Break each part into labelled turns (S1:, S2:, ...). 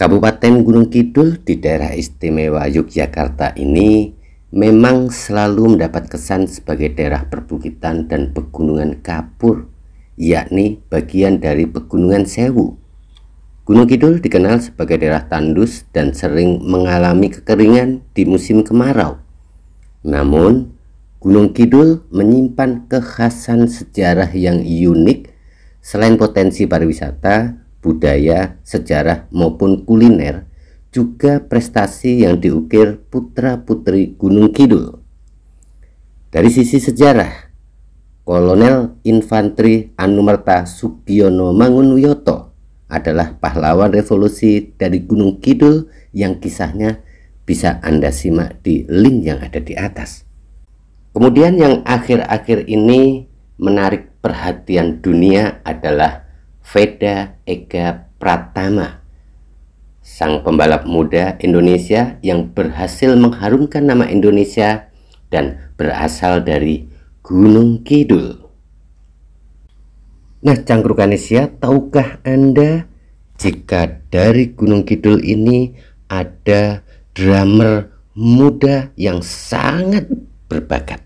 S1: Kabupaten Gunung Kidul di daerah istimewa Yogyakarta ini memang selalu mendapat kesan sebagai daerah perbukitan dan pegunungan kapur, yakni bagian dari pegunungan Sewu. Gunung Kidul dikenal sebagai daerah tandus dan sering mengalami kekeringan di musim kemarau. Namun, Gunung Kidul menyimpan kekhasan sejarah yang unik selain potensi pariwisata budaya, sejarah maupun kuliner juga prestasi yang diukir putra-putri Gunung Kidul. Dari sisi sejarah, Kolonel Infanteri Anumerta Subiono Mangunwiyoto adalah pahlawan revolusi dari Gunung Kidul yang kisahnya bisa Anda simak di link yang ada di atas. Kemudian yang akhir-akhir ini menarik perhatian dunia adalah Veda Ega Pratama, sang pembalap muda Indonesia yang berhasil mengharumkan nama Indonesia dan berasal dari Gunung Kidul. Nah, Cangkrukanesia, tahukah Anda jika dari Gunung Kidul ini ada drummer muda yang sangat berbakat?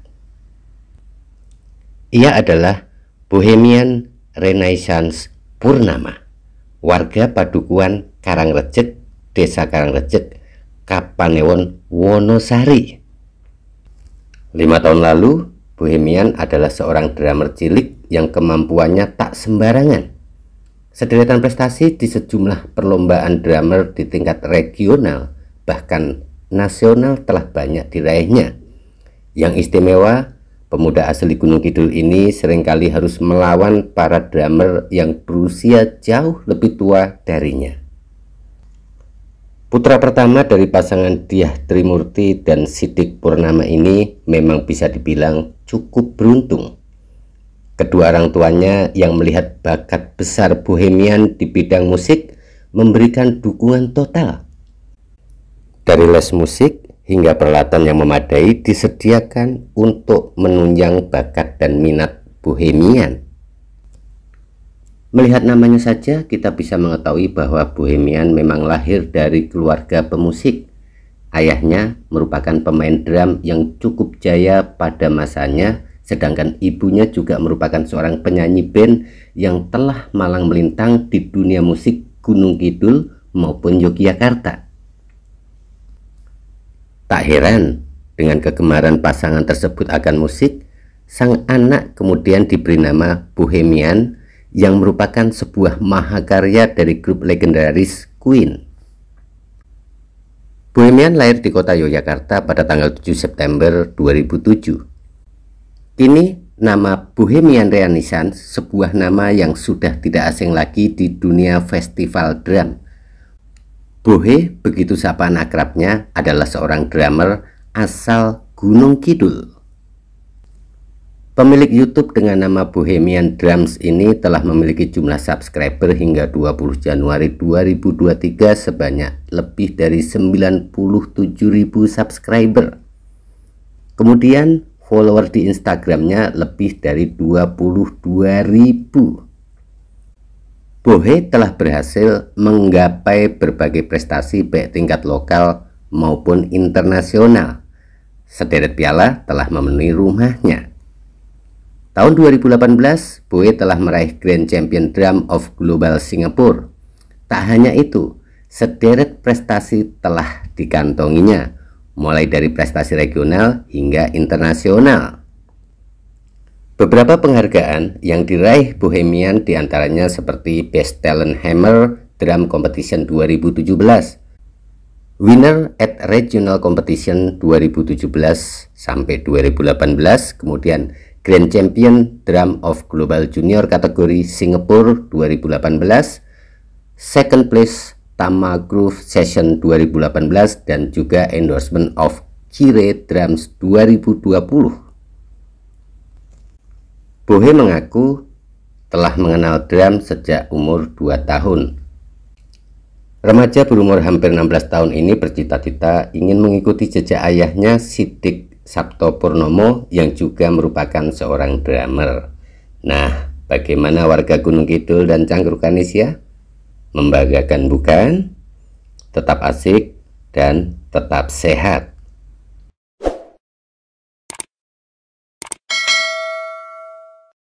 S1: Ia adalah Bohemian Renaissance Purnama, warga Padukuan Karangrejek, Desa Karangrejek, Kapanewon, Wonosari. Lima tahun lalu, Bohemian adalah seorang drummer cilik yang kemampuannya tak sembarangan. Sederetan prestasi di sejumlah perlombaan drummer di tingkat regional, bahkan nasional telah banyak diraihnya. Yang istimewa, Pemuda asli Gunung Kidul ini seringkali harus melawan para drummer yang berusia jauh lebih tua darinya. Putra pertama dari pasangan Diah Trimurti dan Sidik Purnama ini memang bisa dibilang cukup beruntung. Kedua orang tuanya yang melihat bakat besar Bohemian di bidang musik memberikan dukungan total. Dari les musik, hingga peralatan yang memadai disediakan untuk menunjang bakat dan minat bohemian. Melihat namanya saja, kita bisa mengetahui bahwa Bohemian memang lahir dari keluarga pemusik. Ayahnya merupakan pemain drum yang cukup jaya pada masanya, sedangkan ibunya juga merupakan seorang penyanyi band yang telah malang melintang di dunia musik Gunung Kidul maupun Yogyakarta. Tak heran dengan kegemaran pasangan tersebut akan musik, sang anak kemudian diberi nama Bohemian yang merupakan sebuah mahakarya dari grup legendaris Queen. Bohemian lahir di kota Yogyakarta pada tanggal 7 September 2007. Kini nama Bohemian Renaissance sebuah nama yang sudah tidak asing lagi di dunia festival drum. Bohe begitu sapaan akrabnya adalah seorang drummer asal Gunung Kidul. Pemilik YouTube dengan nama Bohemian Drums ini telah memiliki jumlah subscriber hingga 20 Januari 2023 sebanyak lebih dari 97.000 subscriber. Kemudian follower di Instagramnya lebih dari 22.000. Bohe telah berhasil menggapai berbagai prestasi baik tingkat lokal maupun internasional. Sederet piala telah memenuhi rumahnya. Tahun 2018, Bohe telah meraih Grand Champion Drum of Global Singapore. Tak hanya itu, sederet prestasi telah dikantonginya, mulai dari prestasi regional hingga internasional. Beberapa penghargaan yang diraih Bohemian diantaranya seperti Best Talent Hammer Drum Competition 2017, Winner at Regional Competition 2017 sampai 2018, kemudian Grand Champion Drum of Global Junior kategori Singapura 2018, Second Place Tama Groove Session 2018 dan juga Endorsement of Kire Drums 2020. Bohe mengaku telah mengenal drum sejak umur 2 tahun. Remaja berumur hampir 16 tahun ini bercita-cita ingin mengikuti jejak ayahnya Sidik Sabto Purnomo yang juga merupakan seorang drummer. Nah, bagaimana warga Gunung Kidul dan Cangkrukanis ya? Membanggakan bukan? Tetap asik dan tetap sehat.